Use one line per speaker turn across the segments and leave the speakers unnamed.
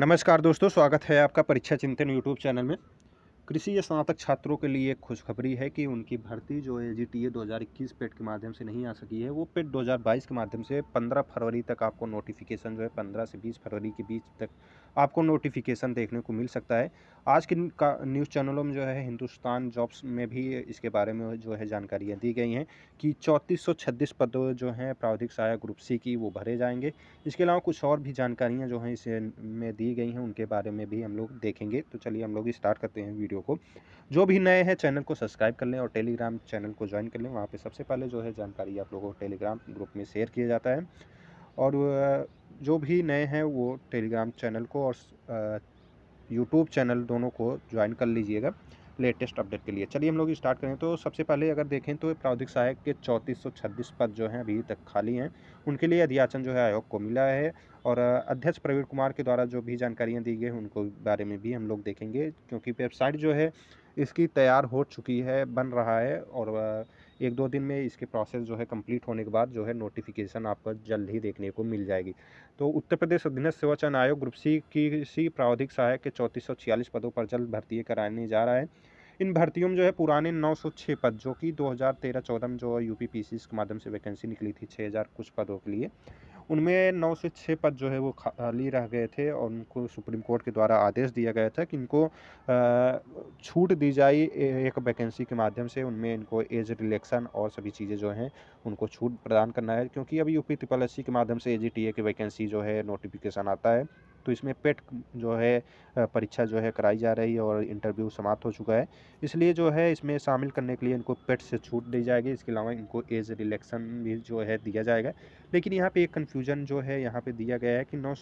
नमस्कार दोस्तों स्वागत है आपका परीक्षा चिंतन यूट्यूब चैनल में कृषि या स्नातक छात्रों के लिए एक खुशखबरी है कि उनकी भर्ती जो ए जी टी ए दो पेट के माध्यम से नहीं आ सकी है वो पेट 2022 के माध्यम से 15 फरवरी तक आपको नोटिफिकेशन जो है 15 से 20 फरवरी के बीच तक आपको नोटिफिकेशन देखने को मिल सकता है आज के न्यूज़ चैनलों में जो है हिंदुस्तान जॉब्स में भी इसके बारे में जो है जानकारियाँ दी गई हैं कि चौंतीस पद जो हैं प्रावधिक सहायक ग्रुप सी की वो भरे जाएंगे इसके अलावा कुछ और भी जानकारियाँ जो हैं इसमें दी गई हैं उनके बारे में भी हम लोग देखेंगे तो चलिए हम लोग स्टार्ट करते हैं वीडियो वीडियो को जो भी नए हैं चैनल को सब्सक्राइब कर लें और टेलीग्राम चैनल को ज्वाइन कर लें वहाँ पे सबसे पहले जो है जानकारी आप लोगों को टेलीग्राम ग्रुप में शेयर किया जाता है और जो भी नए हैं वो टेलीग्राम चैनल को और यूट्यूब चैनल दोनों को ज्वाइन कर लीजिएगा लेटेस्ट अपडेट के लिए चलिए हम लोग स्टार्ट करें तो सबसे पहले अगर देखें तो प्रावधिक सहायक के चौंतीस पद जो हैं अभी तक खाली हैं उनके लिए अधियाचन जो है आयोग को मिला है और अध्यक्ष प्रवीण कुमार के द्वारा जो भी जानकारियाँ दी गई हैं उनको बारे में भी हम लोग देखेंगे क्योंकि वेबसाइट जो है इसकी तैयार हो चुकी है बन रहा है और एक दो दिन में इसके प्रोसेस जो है कंप्लीट होने के बाद जो है नोटिफिकेशन आपको जल्द ही देखने को मिल जाएगी तो उत्तर प्रदेश अधीनस्थ सेवा चयन आयोग ग्रुप सी की सी प्रावधिक सहायक के चौंतीस पदों पर जल्द भर्ती कराने जा रहा है इन भर्तियों में जो है पुराने 906 पद जो कि 2013-14 में जो यूपी पीसीएस के माध्यम से वैकेंसी निकली थी 6000 कुछ पदों के लिए उनमें नौ से छः पद जो है वो खाली रह गए थे और उनको सुप्रीम कोर्ट के द्वारा आदेश दिया गया था कि इनको छूट दी जाए एक वैकेंसी के माध्यम से उनमें इनको एज रिलेक्शन और सभी चीज़ें जो हैं उनको छूट प्रदान करना है क्योंकि अभी यूपी ट्रिपल एस के माध्यम से ए की वैकेंसी जो है नोटिफिकेशन आता है तो इसमें पेट e जो है परीक्षा जो है कराई जा रही है और इंटरव्यू समाप्त हो चुका है इसलिए जो है इसमें शामिल करने के लिए इनको पेट e से छूट दी जाएगी इसके अलावा इनको एज रिलेक्शन भी जो है दिया जाएगा लेकिन यहाँ पर एक कन्फ्यूज़न जो है यहाँ पर दिया गया है कि नौ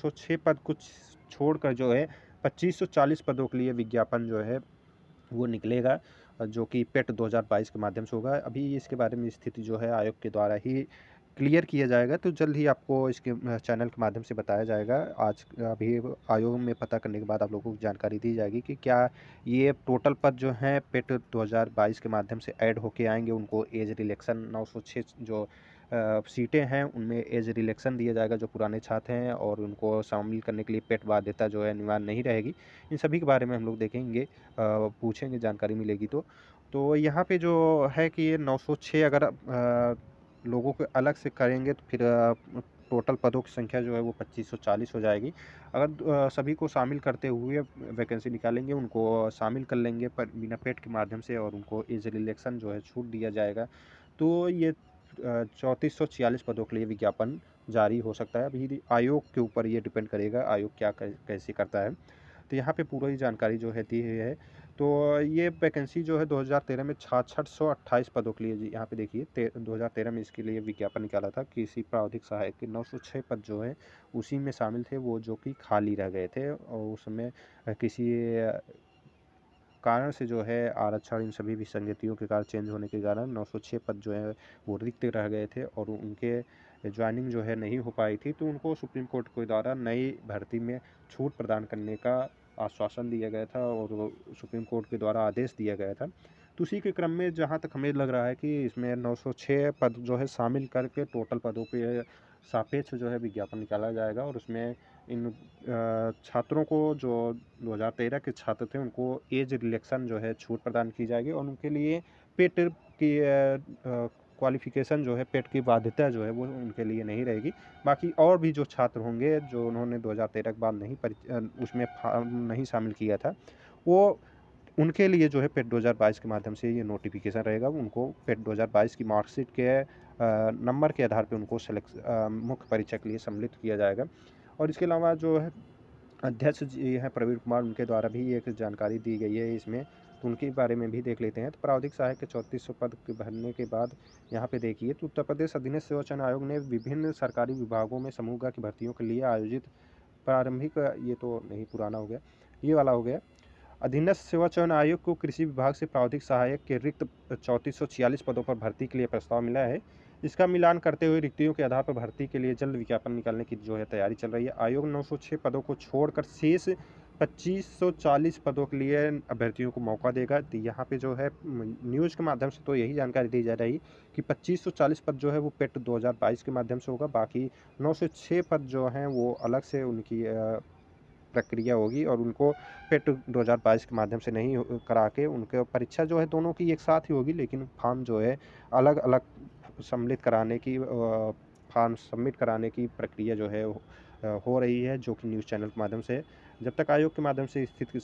पद कुछ छोड़कर जो है पच्चीस पदों के लिए विज्ञापन जो है वो निकलेगा जो कि पेट 2022 e के माध्यम से होगा अभी इसके बारे में स्थिति जो है आयोग के द्वारा ही क्लियर किया जाएगा तो जल्द ही आपको इसके चैनल के माध्यम से बताया जाएगा आज अभी आयोग में पता करने के बाद आप लोगों को जानकारी दी जाएगी कि क्या ये टोटल पद जो हैं पेट 2022 के माध्यम से ऐड होके आएंगे उनको एज रिलेक्शन 906 जो सीटें हैं उनमें एज रिलेक्शन दिया जाएगा जो पुराने छात्र हैं और उनको शामिल करने के लिए पेट बाध्यता जो है अनिवार्य नहीं रहेगी इन सभी के बारे में हम लोग देखेंगे पूछेंगे जानकारी मिलेगी तो तो यहाँ पे जो है कि ये 906 अगर लोगों को अलग से करेंगे तो फिर टोटल पदों की संख्या जो है वो 2540 हो जाएगी अगर सभी को शामिल करते हुए वैकेंसी निकालेंगे उनको शामिल कर लेंगे पर बिना पेट के माध्यम से और उनको एज रिलेक्शन जो है छूट दिया जाएगा तो ये चौंतीस सौ छियालीस पदों के लिए विज्ञापन जारी हो सकता है अभी आयोग के ऊपर ये डिपेंड करेगा आयोग क्या कैसे करता है तो यहाँ पे पूरी जानकारी जो है दी है तो ये वैकेंसी जो है 2013 में छाछठ सौ अट्ठाईस पदों के लिए जी यहाँ पे देखिए 2013 में इसके लिए विज्ञापन निकाला था कि इसी प्रावधिक सहायक के 906 पद जो है उसी में शामिल थे वो जो कि खाली रह गए थे और उसमें किसी कारण से जो है आरक्षण इन सभी विसंगतियों के कारण चेंज होने के कारण 906 पद जो है वो रिक्त रह गए थे और उनके ज्वाइनिंग जो है नहीं हो पाई थी तो उनको सुप्रीम कोर्ट के द्वारा नई भर्ती में छूट प्रदान करने का आश्वासन दिया गया था और सुप्रीम कोर्ट के द्वारा आदेश दिया गया था तो उसी के क्रम में जहाँ तक हमें लग रहा है कि इसमें नौ पद जो है शामिल करके टोटल पदों पर सापेक्ष जो है विज्ञापन निकाला जाएगा और उसमें इन छात्रों को जो 2013 के छात्र थे उनको एज रिलेक्शन जो है छूट प्रदान की जाएगी और उनके लिए पेट की क्वालिफिकेशन जो है पेट की बाध्यता जो है वो उनके लिए नहीं रहेगी बाकी और भी जो छात्र होंगे जो उन्होंने 2013 के बाद नहीं उसमें फार्म नहीं शामिल किया था वो उनके लिए जो है पेट 2022 के माध्यम से ये नोटिफिकेशन रहेगा उनको पेट 2022 की मार्कशीट के नंबर के आधार पर उनको सेलेक्ट मुख्य परीक्षा के लिए सम्मिलित किया जाएगा और इसके अलावा जो है अध्यक्ष जी हैं प्रवीण कुमार उनके द्वारा भी एक जानकारी दी गई है इसमें उनके बारे में भी देख लेते हैं तो प्रावधिक सहायक के चौंतीस पद भरने के बाद यहाँ पे देखिए तो उत्तर प्रदेश अधीन सेवाचन आयोग ने विभिन्न सरकारी विभागों में समूह की भर्तियों के लिए आयोजित प्रारंभिक ये तो नहीं पुराना हो गया ये वाला हो गया अधीनस्थ सेवा चयन आयोग को कृषि विभाग से प्रावधिक सहायक के रिक्त चौंतीस पदों पर भर्ती के लिए प्रस्ताव मिला है इसका मिलान करते हुए रिक्तियों के आधार पर भर्ती के लिए जल्द विज्ञापन निकालने की जो है तैयारी चल रही है आयोग 906 पदों को छोड़कर शेष 2540 पदों के लिए अभ्यर्थियों को मौका देगा तो यहाँ पे जो है न्यूज़ के माध्यम से तो यही जानकारी दी जा रही कि 2540 पद जो है वो पेट 2022 के माध्यम से होगा बाकी 906 पद जो हैं वो अलग से उनकी प्रक्रिया होगी और उनको पेट 2022 के माध्यम से नहीं करा के उनके परीक्षा जो है दोनों की एक साथ ही होगी लेकिन फार्म जो है अलग अलग सम्मिलित कराने की फार्म सबमिट कराने की प्रक्रिया जो है हो रही है जो कि न्यूज़ चैनल के माध्यम से जब तक आयोग के माध्यम से स्थिति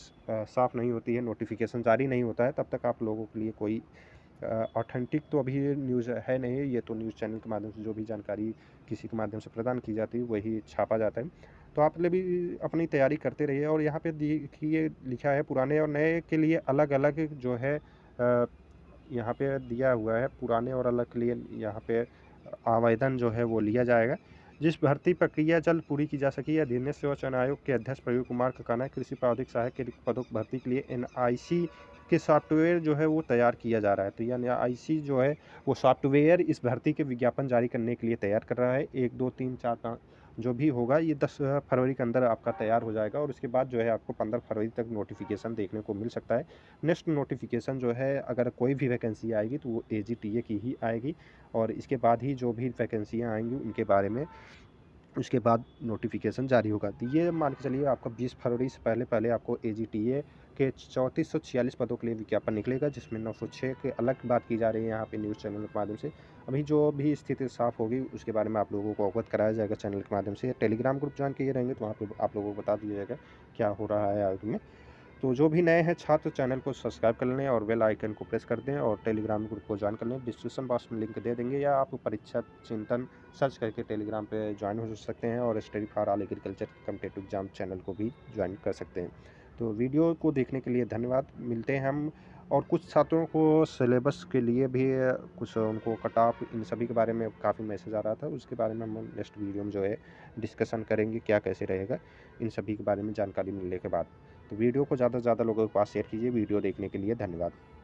साफ नहीं होती है नोटिफिकेशन जारी नहीं होता है तब तक आप लोगों के लिए कोई ऑथेंटिक तो अभी न्यूज़ है नहीं ये तो न्यूज़ चैनल के माध्यम से जो भी जानकारी किसी के माध्यम से प्रदान की जाती है वही छापा जाता है तो आप लोग भी अपनी तैयारी करते रहिए और यहाँ पे देखिए लिखा है पुराने और नए के लिए अलग अलग जो है यहाँ पे दिया हुआ है पुराने और अलग के लिए यहाँ पे आवेदन जो है वो लिया जाएगा जिस भर्ती प्रक्रिया जल्द पूरी की जा सकी है सेवा चयन आयोग के अध्यक्ष प्रवीण कुमार का कहना है कृषि प्राधिक सहायक के पदों की भर्ती के लिए एन के सॉफ्टवेयर जो है वो तैयार किया जा रहा है तो यानी आई जो है वो सॉफ्टवेयर इस भर्ती के विज्ञापन जारी करने के लिए तैयार कर रहा है एक दो तीन चार पाँच जो भी होगा ये दस फरवरी के अंदर आपका तैयार हो जाएगा और उसके बाद जो है आपको पंद्रह फरवरी तक नोटिफिकेशन देखने को मिल सकता है नेक्स्ट नोटिफिकेशन जो है अगर कोई भी वैकेंसी आएगी तो वो ए की ही आएगी और इसके बाद ही जो भी वैकेंसियाँ आएंगी उनके बारे में उसके बाद नोटिफिकेशन जारी होगा तो ये मान के चलिए आपका 20 फरवरी से पहले पहले आपको ए के चौंतीस पदों के लिए विज्ञापन निकलेगा जिसमें छः के अलग बात की जा रही है यहाँ पे न्यूज़ चैनल के माध्यम से अभी जो भी स्थिति साफ होगी उसके बारे में आप लोगों को अवगत कराया जाएगा चैनल के माध्यम से टेलीग्राम ग्रुप ज्वाइन किए रहेंगे तो वहाँ पर आप लोगों को बता दिया जाएगा क्या हो रहा है आयोग में तो जो भी नए हैं छात्र चैनल को सब्सक्राइब कर लें और बेल आइकन को प्रेस कर दें और टेलीग्राम ग्रुप को ज्वाइन कर लें डिस्क्रिप्शन बॉक्स में लिंक दे देंगे या आप परीक्षा चिंतन सर्च करके टेलीग्राम पर ज्वाइन हो सकते हैं और study for all agriculture competitive exam channel को भी ज्वाइन कर सकते हैं तो वीडियो को देखने के लिए धन्यवाद मिलते हैं हम और कुछ छात्रों को सिलेबस के लिए भी कुछ उनको कट ऑफ इन सभी के बारे में काफ़ी मैसेज आ रहा था उसके बारे में हम नेक्स्ट वीडियो में जो है डिस्कशन करेंगे क्या कैसे रहेगा इन सभी के बारे में जानकारी मिलने के बाद तो वीडियो को ज़्यादा से ज़्यादा लोगों के पास शेयर कीजिए वीडियो देखने के लिए धन्यवाद